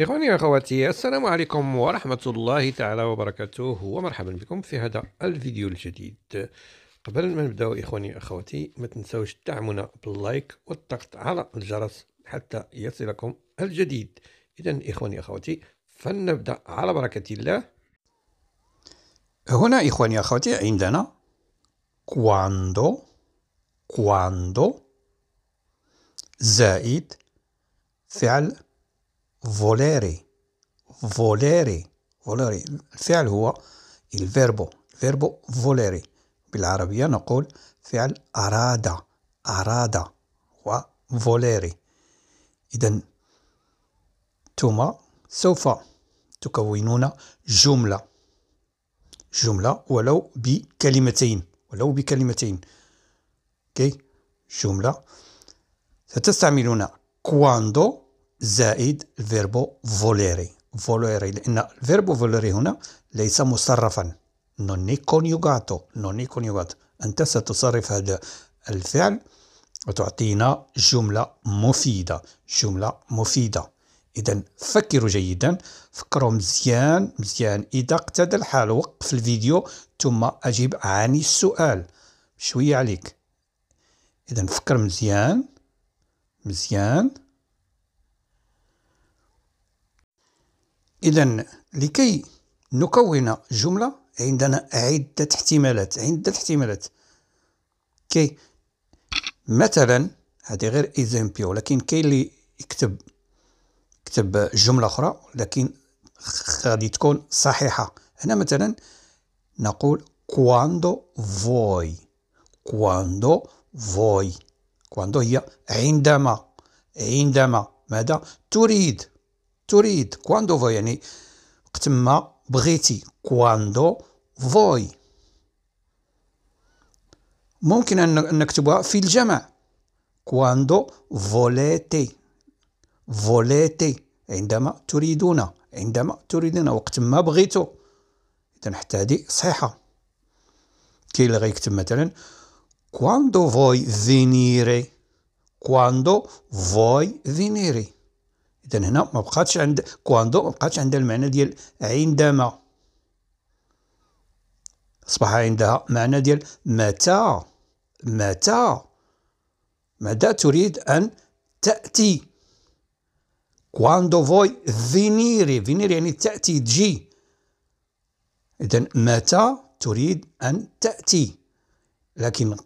إخواني وأخواتي السلام عليكم ورحمة الله تعالى وبركاته ومرحبا بكم في هذا الفيديو الجديد قبل ما نبداو إخواني وأخواتي ما تنسوش دعمنا باللايك والضغط على الجرس حتى يصلكم الجديد إذا إخواني وأخواتي فلنبدأ على بركة الله هنا إخواني وأخواتي عندنا كواندو كواندو زائد فعل volere فوليري فوليري الفعل هو الفيربو فيربو volere بالعربية نقول فعل أراد أراد و volere إذا ثم سوف تكونون جملة جملة ولو بكلمتين ولو بكلمتين كي جملة ستستعملون كواندو زائد فيربو فوليري فوليري لأن فيربو فوليري هنا ليس مصرفا نوني كونيوغاتو نوني كونيوغاتو أنت ستصرف هذا الفعل وتعطينا جملة مفيدة جملة مفيدة إذا فكروا جيدا فكروا مزيان مزيان إذا اقتدى الحال وقف الفيديو ثم أجيب عن السؤال شوية عليك إذا فكر مزيان مزيان إذا لكي نكون جملة عندنا عدة احتمالات عدة احتمالات كي مثلا هذه غير اكزامبيو ولكن كاين اللي يكتب يكتب جملة أخرى لكن غادي تكون صحيحة هنا مثلا نقول كواندو فوي كواندو فوي كواندو هي عندما عندما ماذا تريد تريد كواندو فوي يعني وقت ما بغيتي كواندو فوي ممكن أن نكتبها في الجمع كواندو فوليتي فوليتي عندما تريدون عندما تريدون وقت ما بغيتو إذا حتى هذه صحيحة كاين اللي غيكتب مثلا كواندو فوي فينيري كواندو فوي فينيري اذا هنا ما بقاتش عند كواندو ما بقاتش عندها المعنى ديال عندما اصبح عندها معنى ديال متى متى ماذا تريد ان تاتي كواندو فوي فينيري فينيري يعني تاتي تجي اذا متى تريد ان تاتي لكن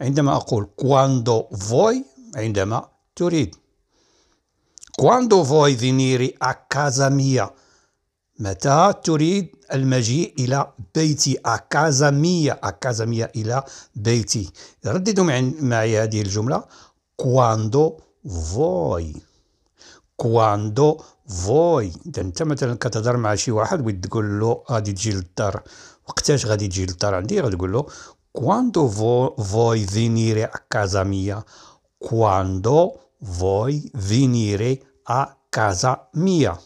عندما اقول كواندو فوي عندما تريد Quando vuoi venire a casa mia? متى تريد المجيء إلى بيتي أكازا ميا أكازا ميا إلى بيتي رددوا معي هذه الجملة quando فوي quando فوي إذا أنت مثلا كتهضر مع شي واحد وتقول له غادي تجي للدار وقتاش غادي تجي للدار عندي غتقول له quando voi venire a casa mia quando voi venire a casa mia.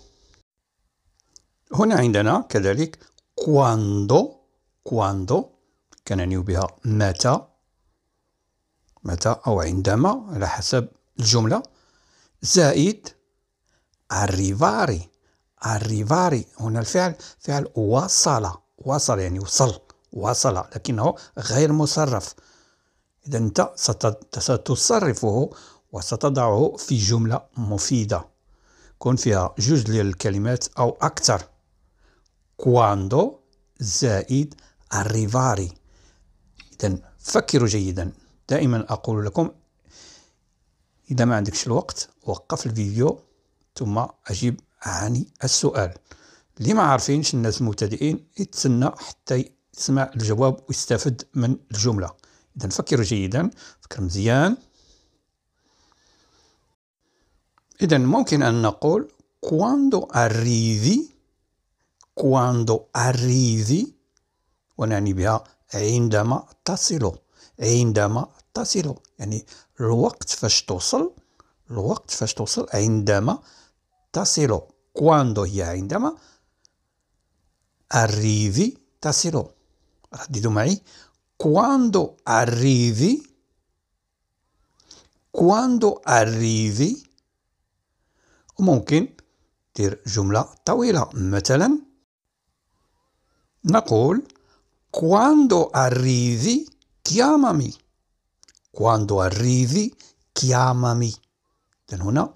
هنا عندنا كذلك quando quando كنعني بها متى متى أو عندما على حسب الجملة زائد arrivare arrivare هنا الفعل فعل وصل وصل يعني وصل وصل لكنه غير مصرف إذا أنت ستصرفه وستضعه في جملة مفيدة كون فيها جوج ديال الكلمات أو أكثر كواندو زائد الريفاري إذا فكروا جيدا دائما أقول لكم إذا ما عندكش الوقت وقف الفيديو ثم أجيب عن السؤال اللي ما عارفينش الناس المبتدئين يتسنى حتى يسمع الجواب ويستفد من الجملة إذا فكروا جيدا فكر مزيان إذا ممكن أن نقول quando arrivi quando arrivi ونعني بها عندما تصل عندما تصل يعني الوقت فاش توصل الوقت فاش توصل عندما تصل quando هي عندما arrivi تصل رددوا معي quando arrivi quando arrivi وممكن دير جملة طويلة مثلا نقول quando arrivi chiamami quando arrivi chiamami إذن هنا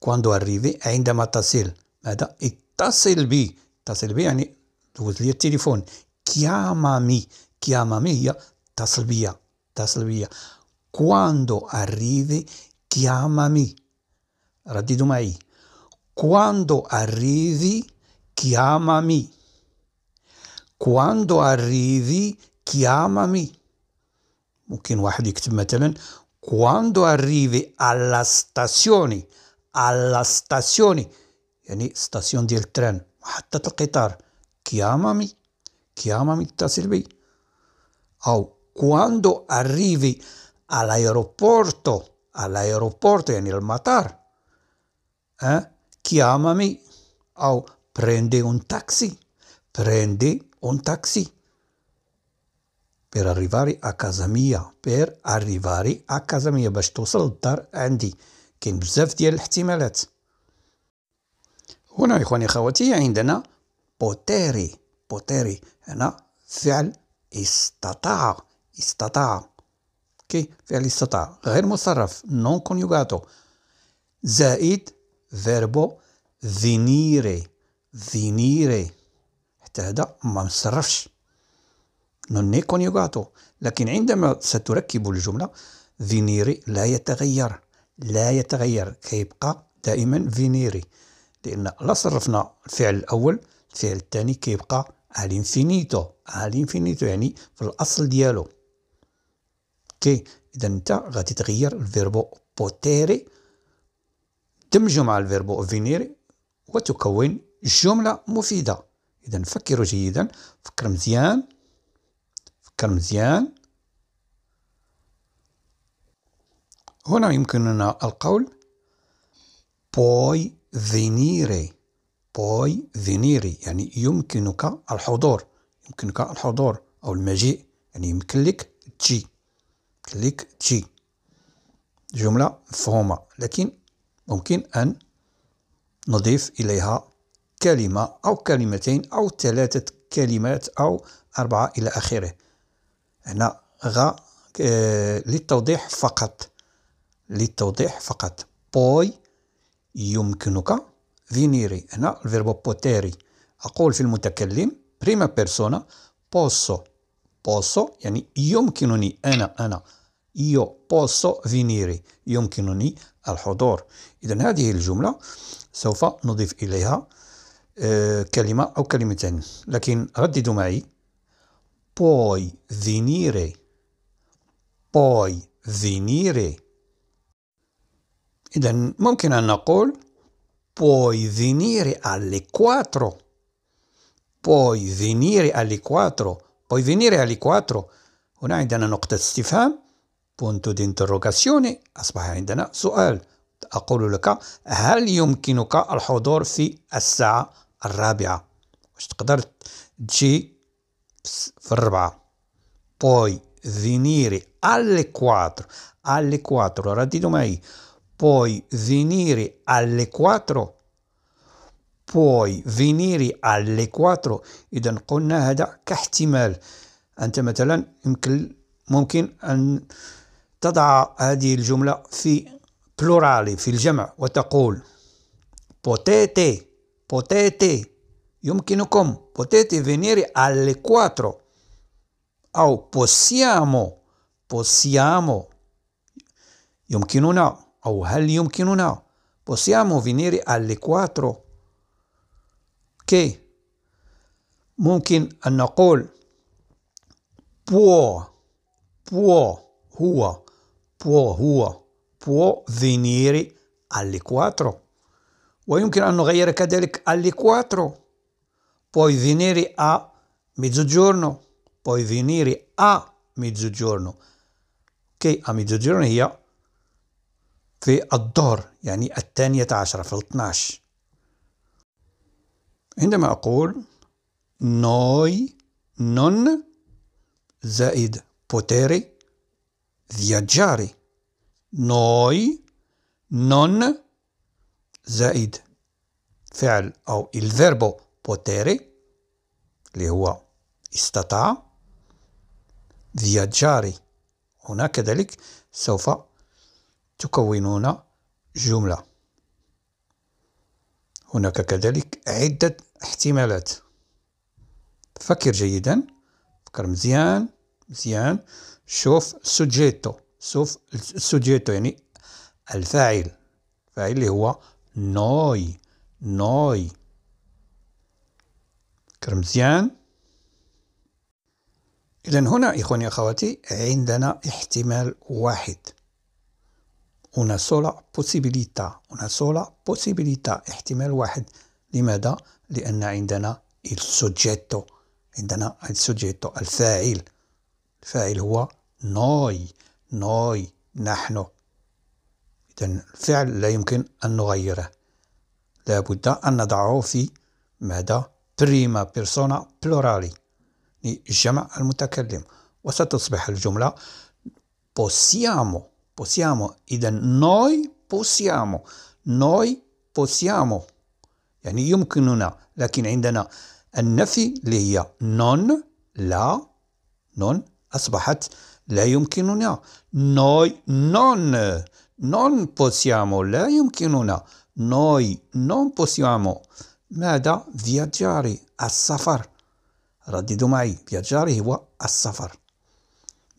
quando arrivi عندما تصل ماذا اتصل بي اتصل بي يعني دوز لي التليفون chiamami chiamami هي اتصل بيا اتصل بيا quando arrivi chiamami رددوا معي Cuando arrivi, chiamami. Cuando arrivi, chiamami. ممكن واحد يكتب مثلا quando arrivi alla stazione alla stazione يعني ستاسيون ديال التران محطة القطار chiamami chiamami اتصل بي أو quando arrivi all'aeroporto all'aeroporto el matar, eh, chiamami o prendi un taxi, prendi un taxi per arrivare a casa mia, per arrivare a casa mia, باش توصل للدار عندي كاين بزاف ديال الاحتمالات هنا إخواني أخواتي عندنا بوتيري بوتيري هنا فعل استطاع استطاع كي فعل استطاع غير مصرف نون كونيوغاتو زائد فيربو ذينيري ذينيري حتى هذا ما مصرفش نوني كونيوغاتو لكن عندما ستركب الجملة فينيري لا يتغير لا يتغير كيبقى دائما فينيري لأن لا صرفنا الفعل الأول الفعل الثاني كيبقى الانفينيتو الانفينيتو يعني في الأصل ديالو كي إذا أنت غادي تغير الفيربو بوتيري دمج مع الفيربو اوفينيري وتكون جملة مفيدة إذا فكروا جيدا فكر مزيان فكر مزيان هنا يمكننا القول بوي فينيري بوي فينيري يعني يمكنك الحضور يمكنك الحضور أو المجيء يعني يمكن لك تجي يمكن لك تجي جملة مفهومة لكن ممكن أن نضيف إليها كلمة أو كلمتين أو ثلاثة كلمات أو أربعة إلى آخره هنا غا آه، للتوضيح فقط للتوضيح فقط بوي يمكنك فينيري هنا الفيربو بوتيري أقول في المتكلم بريما بيرسونا بوسو بوسو يعني يمكنني أنا أنا يو بوسو فينيري يمكنني الحضور اذا هذه الجمله سوف نضيف اليها كلمه او كلمتين لكن رددوا معي بوي فينيري بوي فينيري اذا ممكن ان نقول بوي فينيري alle 4 بوي فينيري alle 4 بوي فينيري alle 4 هنا عندنا نقطه استفهام بونتو دينتروغاسيوني أصبح عندنا سؤال أقول لك هل يمكنك الحضور في الساعة الرابعة واش تقدر تجي في الرابعة بوي فينيري alle 4 alle 4 radito mai بوي فينيري alle 4 بوي فينيري alle 4 اذا قلنا هذا كاحتمال انت مثلا يمكن ممكن ان تضع هذه الجملة في بلورالي في الجمع وتقول بوتيتي بوتيتي يمكنكم بوتيتي فينيري على 4 أو بوسيامو بوسيامو يمكننا أو هل يمكننا بوسيامو فينيري على 4 كي ممكن أن نقول بو بو هو può هو può venire alle 4 ويمكن أن نغير كذلك alle 4 puoi venire a mezzogiorno puoi venire a mezzogiorno كي a mezzogiorno هي في الظهر يعني tenia عشرة في 12 عندما أقول noi non زائد potere viaggiare noi non زائد فعل أو il verbo potere اللي هو استطاع viaggiare هنا كذلك سوف تكونون جملة هناك كذلك عدة احتمالات فكر جيدا فكر مزيان مزيان شوف سوجيتو شوف سوجيتو يعني الفاعل الفاعل اللي هو نوي نوي كرمزيان إذا هنا إخواني أخواتي عندنا احتمال واحد هنا سولا بوسيبيليتا هنا سولا بوسيبيليتا احتمال واحد لماذا؟ لأن عندنا السوجيتو عندنا السوجيتو الفاعل الفاعل هو نوي نوي نحن إذا الفعل لا يمكن أن نغيره لابد أن نضعه في ماذا بريما بيرسونا بلورالي لجمع المتكلم وستصبح الجملة بوسيامو بوسيامو إذا نوي بوسيامو نوي بوسيامو يعني يمكننا لكن عندنا النفي اللي هي نون لا نون أصبحت لا يمكننا noi non non possiamo لا يمكننا noi non possiamo Ma da viaggiare السفر رددوا معي viaggiare a السفر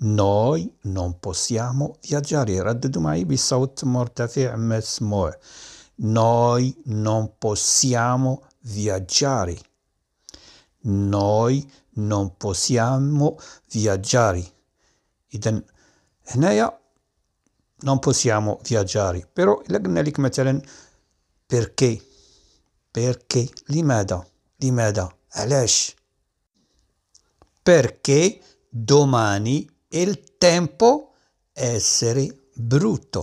noi non possiamo viaggiare رددوا معي بصوت مرتفع مسموع noi non possiamo viaggiare noi non possiamo viaggiare اذا هنايا non possiamo viaggiare però الا قلنا لك مثلا perché perché لماذا لماذا علاش perché domani il tempo essere brutto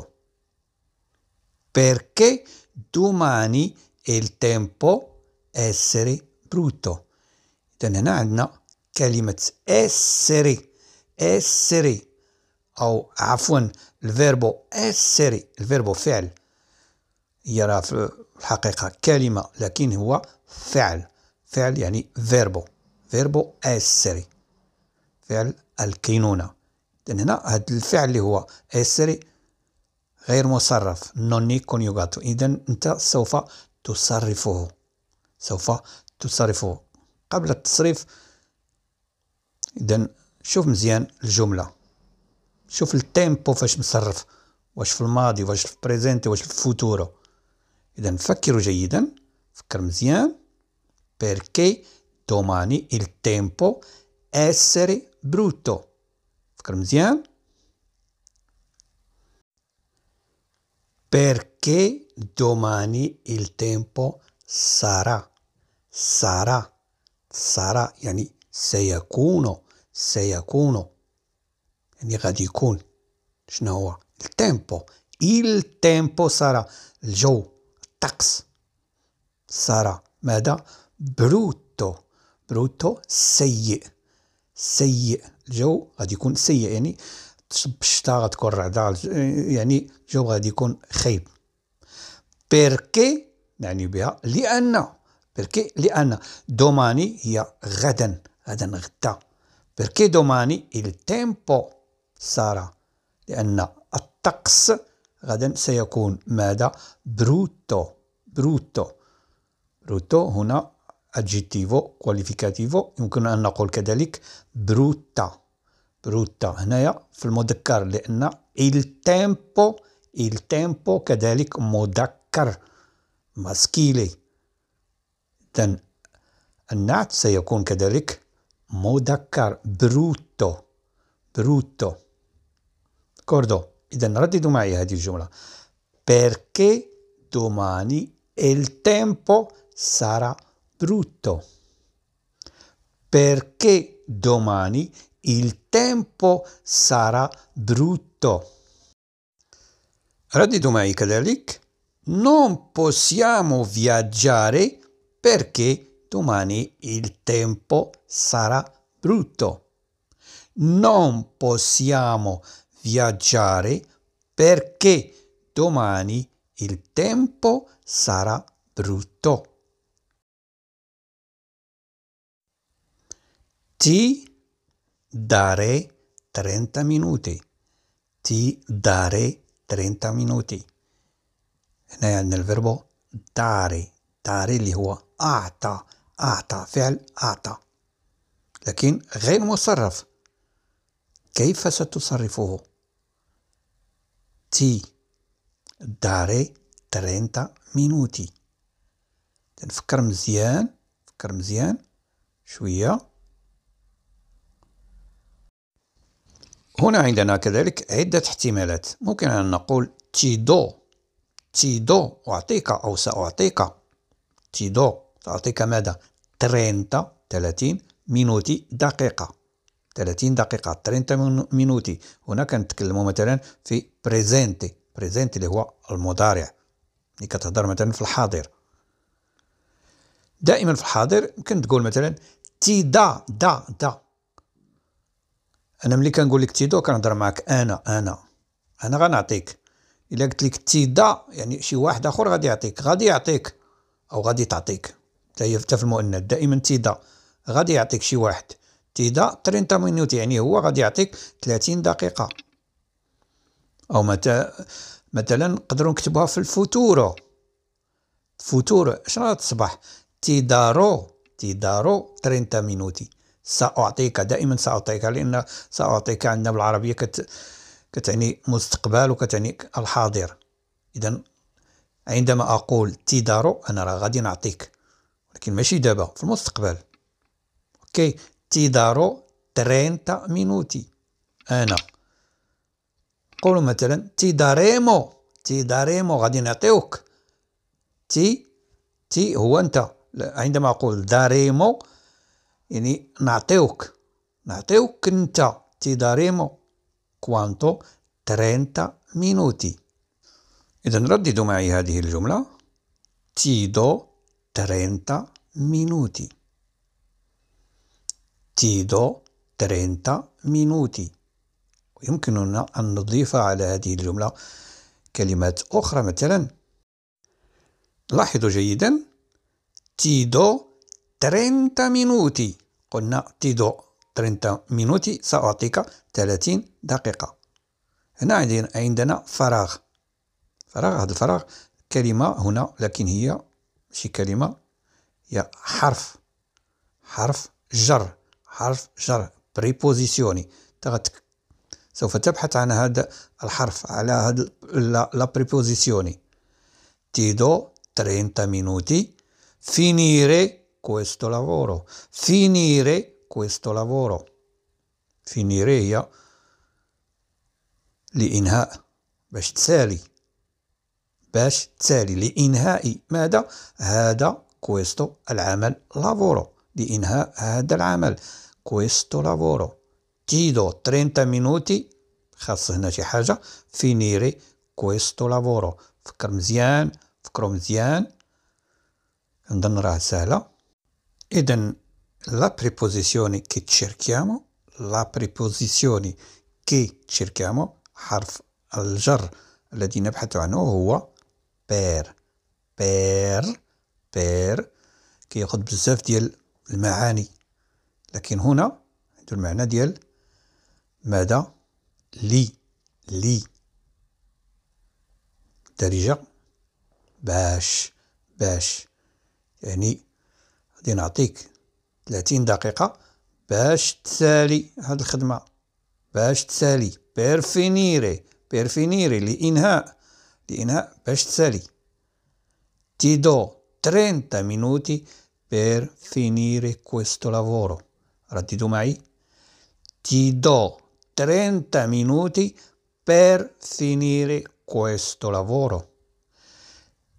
perché domani il tempo essere brutto إذن هنا عندنا كلمة essere اسري أو عفوا الفيربو اسري الفيربو فعل يرى في الحقيقة كلمة لكن هو فعل فعل يعني فيربو فيربو اسري فعل الكينونة إذن هنا هذا الفعل اللي هو اسري غير مصرف نوني كونيوغاتو إذا أنت سوف تصرفه سوف تصرفه قبل التصريف إذا شوف مزيان الجمله شوف التيمبو فاش مصرف واش في الماضي واش في بريزنتي واش في الفوتورو اذا فكروا جيدا فكر مزيان perché domani il tempo essere brutto فكر مزيان perché domani il tempo sarà sarà sarà يعني سيكون سيكون يعني غادي يكون شنو هو التيمبو تيمبو صار الجو الطقس صار ماذا بروتو بروتو سيء سيء الجو غادي يكون سيء يعني الشتا غتكون رعدة يعني الجو غادي يكون خايب بيركي نعني بها لأن بيركي لأن دوماني هي غدا غدا غدا perché domani il tempo sarà لأن الطقس غدا سيكون ماذا بروتو بروتو بروتو هنا adjectivo كواليفيكاتيفو يمكن أن نقول كذلك بروتا بروتا هنايا في المذكر لأن il tempo il tempo كذلك مذكر ماسكيلي إذن النعت سيكون كذلك Modakkar, brutto, brutto. D'accordo? E إذا رددوا معي هذه الجملة. Perché domani il tempo sarà brutto. Perché domani il tempo sarà brutto. رددوا معي كذلك. Non possiamo viaggiare perché domani il tempo sarà brutto. Non possiamo viaggiare perché domani il tempo sarà brutto. Ti dare 30 minuti. Ti dare 30 minuti. Nel verbo dare, dare lingua ata. أعطى فعل أعطى لكن غير مصرف كيف ستصرفه تي داري ترينتا مينوتي تنفكر مزيان فكر مزيان شوية هنا عندنا كذلك عدة احتمالات ممكن أن نقول تيدو تيدو أعطيك أو سأعطيك تيدو تعطيك ماذا 30 30 مينوتي دقيقة 30 دقيقة 30 مينوتي هنا كنتكلموا مثلا في بريزنتي بريزنتي اللي هو المضارع اللي كتهضر مثلا في الحاضر دائما في الحاضر يمكن تقول مثلا تي دا دا دا انا ملي كنقول لك تي دو كنهضر معك انا انا انا غنعطيك الا قلت لك تي دا يعني شي واحد اخر غادي يعطيك غادي يعطيك او غادي تعطيك حتى هي في المؤنث دائما تيدا غادي يعطيك شي واحد تيدا 30 مينوت يعني هو غادي يعطيك 30 دقيقه او متى مثلا نقدروا نكتبوها في الفوتورو فوتورو شنو تصبح تيدارو تيدارو 30 مينوتي ساعطيك دائما ساعطيك لان ساعطيك عندنا بالعربيه كت كتعني مستقبل وكتعني الحاضر اذا عندما اقول تيدارو انا راه غادي نعطيك لكن ماشي دابا في المستقبل اوكي تي دارو ترينتا مينوتي انا قولوا مثلا تي داريمو تي داريمو غادي نعطيوك تي تي هو انت عندما اقول داريمو يعني نعطيوك نعطيوك انت تي داريمو كوانتو ترينتا مينوتي اذا رددوا معي هذه الجمله تيدو ترينتا minuti. Ti do ترينتا مينوتي يمكننا أن نضيف على هذه الجملة كلمات أخرى مثلا لاحظوا جيدا تي دو ترينتا مينوتي قلنا تي دو ترينتا مينوتي سأعطيك 30 دقيقة هنا عندنا فراغ فراغ هذا الفراغ كلمة هنا لكن هي شي كلمة يا حرف حرف جر حرف جر بريبوزيسيوني سوف تبحث عن هذا الحرف على هذا لا بريبوزيسيوني تيدو ترينتا 30 minuti finire questo lavoro finire questo lavoro finire هي لإنهاء باش تسالي باش تسالي لإنهاء ماذا هذا كويستو العمل لافورو لإنهاء هذا العمل كويستو لافورو تيدو ترينتا مينوتي خاص هنا شي حاجة فينيري كويستو لافورو فكر مزيان فكرو مزيان نظن راه سهلة إذن لا بريبوزيسيوني كي تشيركيامو لا بريبوزيسيوني كي تشيركيامو حرف الجر الذي نبحث عنه هو بير بير صغير كياخد بزاف ديال المعاني لكن هنا عنده المعنى ديال ماذا لي لي الدارجة باش باش يعني غادي نعطيك 30 دقيقة باش تسالي هاد الخدمة باش تسالي بيرفينيري بيرفينيري لإنهاء لإنهاء باش تسالي تيدو 30 minuti per finire questo lavoro. Ratito mai? Ti do 30 minuti per finire questo lavoro.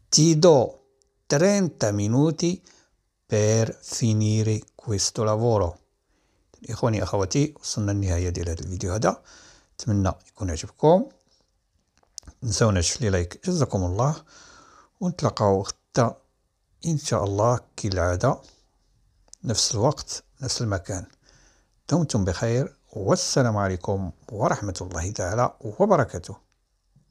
Ti do 30 minuti per finire questo lavoro. إخواني أخواتي وصلنا لنهاية ديال هذا الفيديو هذا نتمنى يكون عجبكم نساوناش لي لايك جزاكم الله ونتلاقاو غدا إن شاء الله كالعادة نفس الوقت نفس المكان دمتم بخير والسلام عليكم ورحمة الله تعالى وبركاته